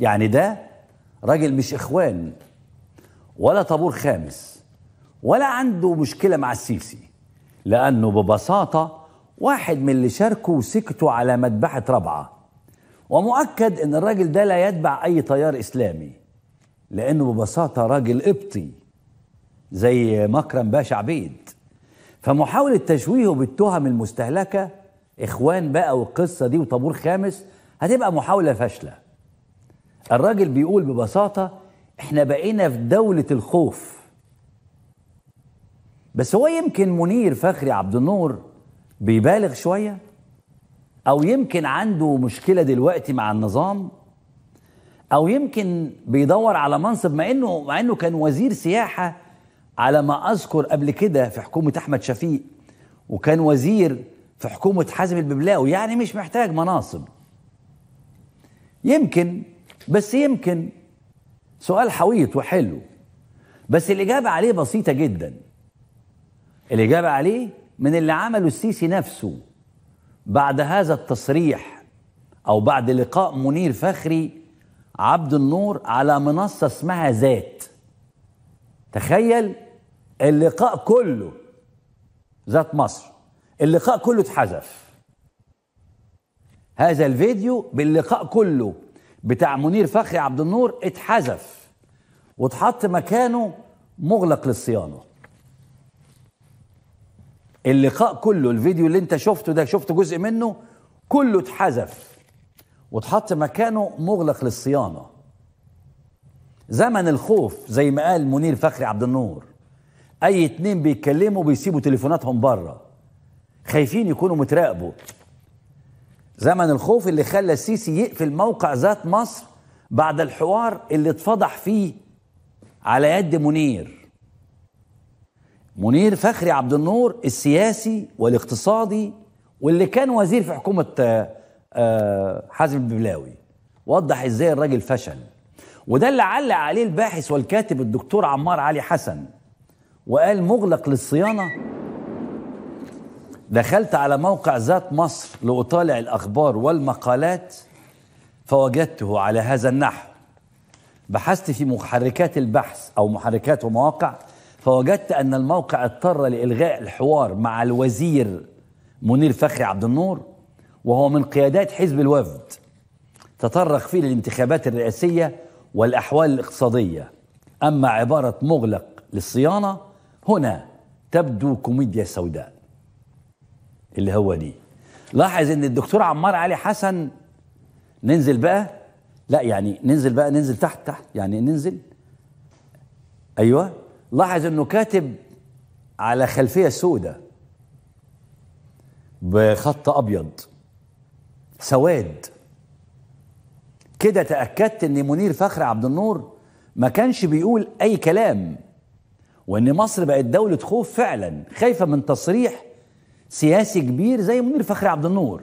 يعني ده راجل مش إخوان ولا طابور خامس ولا عنده مشكلة مع السيسي لأنه ببساطة واحد من اللي شاركوا وسكتوا على مذبحة رابعة ومؤكد ان الراجل ده لا يتبع اي تيار اسلامي لانه ببساطه راجل قبطي زي مكرم باشا عبيد فمحاوله تشويهه بالتهم المستهلكه اخوان بقى والقصه دي وطابور خامس هتبقى محاوله فاشله الراجل بيقول ببساطة احنا بقينا في دولة الخوف بس هو يمكن منير فخري عبد النور بيبالغ شوية أو يمكن عنده مشكلة دلوقتي مع النظام أو يمكن بيدور على منصب مع إنه مع إنه كان وزير سياحة على ما أذكر قبل كده في حكومة أحمد شفيق وكان وزير في حكومة حازم الببلاوي يعني مش محتاج مناصب يمكن بس يمكن سؤال حويط وحلو بس الإجابة عليه بسيطة جدا الإجابة عليه من اللي عمله السيسي نفسه بعد هذا التصريح أو بعد لقاء منير فخري عبد النور على منصة اسمها ذات تخيل اللقاء كله ذات مصر اللقاء كله اتحذف هذا الفيديو باللقاء كله بتاع منير فخري عبد النور اتحذف واتحط مكانه مغلق للصيانه اللقاء كله الفيديو اللي انت شفته ده شفت جزء منه كله اتحذف واتحط مكانه مغلق للصيانه زمن الخوف زي ما قال منير فخري عبد النور اي اتنين بيتكلموا بيسيبوا تليفوناتهم بره خايفين يكونوا متراقبوا زمن الخوف اللي خلى السيسي يقفل موقع ذات مصر بعد الحوار اللي اتفضح فيه على يد منير منير فخري عبد النور السياسي والاقتصادي واللي كان وزير في حكومة آه، آه، حازم البلاوي وضح ازاي الراجل فشل وده اللي علق عليه الباحث والكاتب الدكتور عمار علي حسن وقال مغلق للصيانة دخلت على موقع ذات مصر لأطالع الأخبار والمقالات فوجدته على هذا النحو بحثت في محركات البحث أو محركات ومواقع فوجدت أن الموقع اضطر لإلغاء الحوار مع الوزير منير فخري عبد النور وهو من قيادات حزب الوفد تطرق فيه للانتخابات الرئاسية والأحوال الاقتصادية أما عبارة مغلق للصيانة هنا تبدو كوميديا سوداء اللي هو دي لاحظ ان الدكتور عمار علي حسن ننزل بقى لا يعني ننزل بقى ننزل تحت تحت يعني ننزل ايوه لاحظ انه كاتب على خلفيه سوداء بخط ابيض سواد كده تاكدت ان منير فخر عبد النور ما كانش بيقول اي كلام وان مصر بقت دوله خوف فعلا خايفه من تصريح سياسي كبير زي منير فخري عبد النور